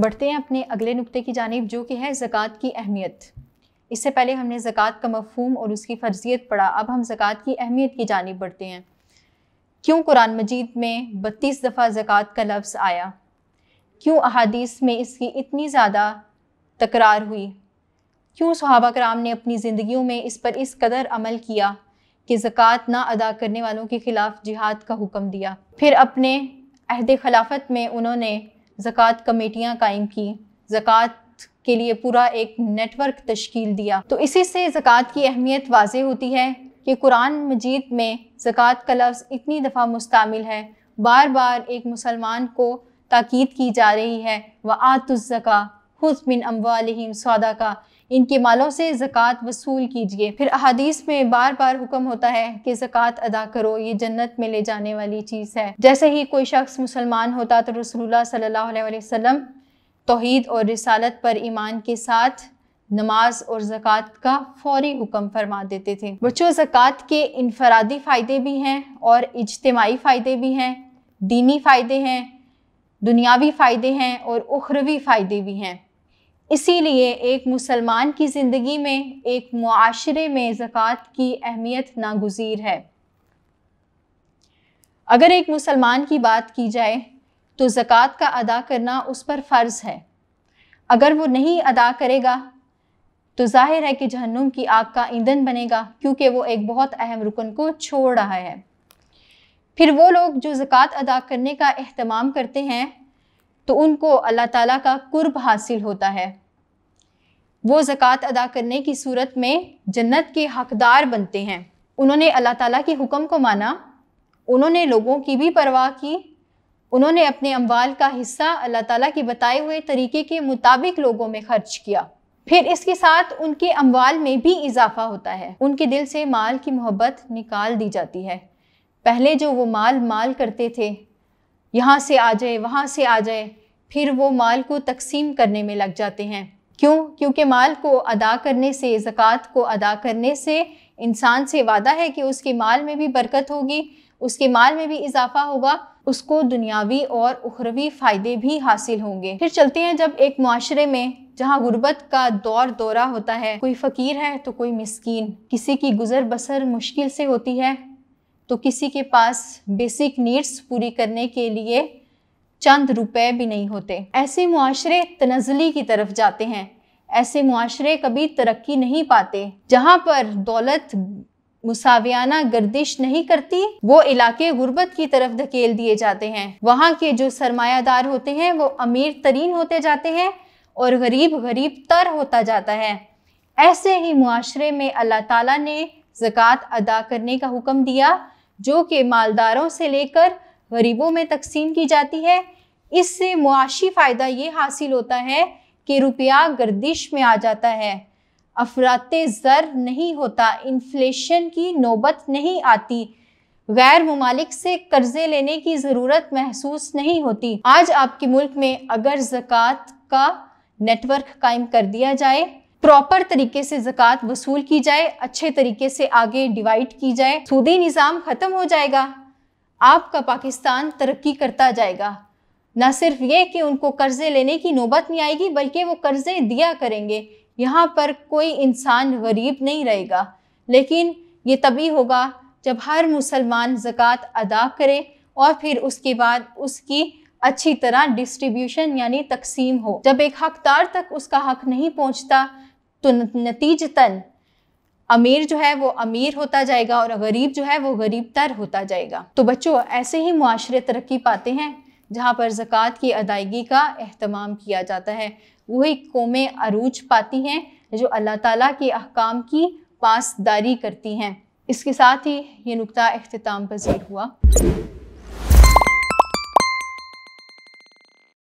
बढ़ते हैं अपने अगले नुक्ते की जानब जो कि है ज़क़़त की अहमियत इससे पहले हमने ज़क़़त का मफहूम और उसकी फ़र्जियत पढ़ा अब हम ज़क़़त की अहमियत की जानब बढ़ते हैं क्यों कुरान मजीद में बत्तीस दफ़ा ज़क़़त का लफ्ज़ आया क्यों अहादीस में इसकी इतनी ज़्यादा तकरार हुई क्यों सहाबा कराम ने अपनी ज़िंदगियों में इस पर इस कदर अमल किया कि ज़क़़त ना अदा करने वालों के ख़िलाफ़ जिहाद का हुक्म दिया फिर अपने अहद खिलाफत में उन्होंने ज़क़़त कमेटियाँ कायम की ज़क़़त के लिए पूरा एक नेटवर्क तश्कील दिया तो इसी से ज़क़़त की अहमियत वाज होती है कि कुरान मजीद में ज़क़़त का लफ्ज़ इतनी दफ़ा मुस्तमिल है बार बार एक मुसलमान को ताकीद की जा रही है व आतुज़क़ा खुद बिन अम्बालम सौदा का इनके मालों से ज़क़़त वसूल कीजिए फिर अदीस में बार बार हुक्म होता है कि ज़क़़त अदा करो ये जन्नत में ले जाने वाली चीज़ है जैसे ही कोई शख्स मुसलमान होता तो रसूल सल्लल्लाहु वसम तोहद और रिसालत पर ईमान के साथ नमाज और ज़क़़त का फौरी हुक्म फरमा देते थे बच्चों ज़क़़त के इनफरादी फ़ायदे भी हैं और इजतमाही फ़ायदे भी हैं दीनी फ़ायदे हैं दुनियावी फ़ायदे हैं और उखरवी फ़ायदे भी हैं इसीलिए एक मुसलमान की ज़िंदगी में एक माशरे में ज़क़़त की अहमियत नागज़ीर है अगर एक मुसलमान की बात की जाए तो ज़क़़त का अदा करना उस पर फ़र्ज़ है अगर वो नहीं अदा करेगा तो जाहिर है कि जहन्नुम की आग का ईंधन बनेगा क्योंकि वो एक बहुत अहम रुकन को छोड़ रहा है फिर वो लोग जो ज़क़़त अदा करने का अहतमाम करते हैं तो उनको अल्लाह ताला का कुर्ब हासिल होता है वो ज़क़़त अदा करने की सूरत में जन्नत के हकदार बनते हैं उन्होंने अल्लाह ताला के हुक्म को माना उन्होंने लोगों की भी परवाह की उन्होंने अपने अम्वाल का हिस्सा अल्लाह ताला के बताए हुए तरीके के मुताबिक लोगों में खर्च किया फिर इसके साथ उनके अम्वाल में भी इजाफा होता है उनके दिल से माल की मोहब्बत निकाल दी जाती है पहले जो वो माल माल करते थे यहाँ से आ जाए वहाँ से आ जाए फिर वो माल को तकसीम करने में लग जाते हैं क्यों क्योंकि माल को अदा करने से ज़क़़त को अदा करने से इंसान से वादा है कि उसके माल में भी बरकत होगी उसके माल में भी इजाफा होगा उसको दुनियावी और उखरवी फ़ायदे भी हासिल होंगे फिर चलते हैं जब एक माशरे में जहाँ गुर्बत का दौर दौरा होता है कोई फ़कीर है तो कोई मस्किन किसी की गुजर बसर मुश्किल से होती है तो किसी के पास बेसिक नीड्स पूरी करने के लिए चंद रुपए भी नहीं होते ऐसे मुआरे तनजली की तरफ जाते हैं ऐसे मुआरे कभी तरक्की नहीं पाते जहाँ पर दौलत मुसावियाना गर्दिश नहीं करती वो इलाके गुर्बत की तरफ धकेल दिए जाते हैं वहाँ के जो सरमायादार होते हैं वो अमीर तरीन होते जाते हैं और गरीब गरीब तर होता जाता है ऐसे ही मुआरे में अल्लाह ताला ने ज़क़़त अदा करने का हुक्म दिया जो कि मालदारों से लेकर गरीबों में तकसीम की जाती है इससे मुआशी फ़ायदा ये हासिल होता है कि रुपया गर्दिश में आ जाता है अफरात ज़र नहीं होता इन्फ्लेशन की नौबत नहीं आती गैर ममालिक से कर्जे लेने की ज़रूरत महसूस नहीं होती आज आपके मुल्क में अगर ज़क़़त का नेटवर्क कायम कर दिया जाए प्रॉपर तरीके से जक़ात वसूल की जाए अच्छे तरीके से आगे डिवाइड की जाए सूदी निज़ाम ख़त्म हो जाएगा आपका पाकिस्तान तरक्की करता जाएगा ना सिर्फ ये कि उनको कर्ज़े लेने की नौबत नहीं आएगी बल्कि वो कर्ज़े दिया करेंगे यहाँ पर कोई इंसान गरीब नहीं रहेगा लेकिन ये तभी होगा जब हर मुसलमान जक़ात अदा करे और फिर उसके बाद उसकी अच्छी तरह डिस्ट्रीब्यूशन यानी तकसीम हो जब एक हकदार तक उसका हक नहीं पहुँचता तो नतीजतन अमीर जो है वो अमीर होता जाएगा और गरीब जो है वो गरीब तर होता जाएगा तो बच्चों ऐसे ही माशरे तरक्की पाते हैं जहाँ पर ज़क़़त की अदायगी का अहतमाम किया जाता है वही कौमें अरूज पाती हैं जो अल्लाह ताला के अहकाम की पासदारी करती हैं इसके साथ ही ये नुकता अख्ताम पजीर हुआ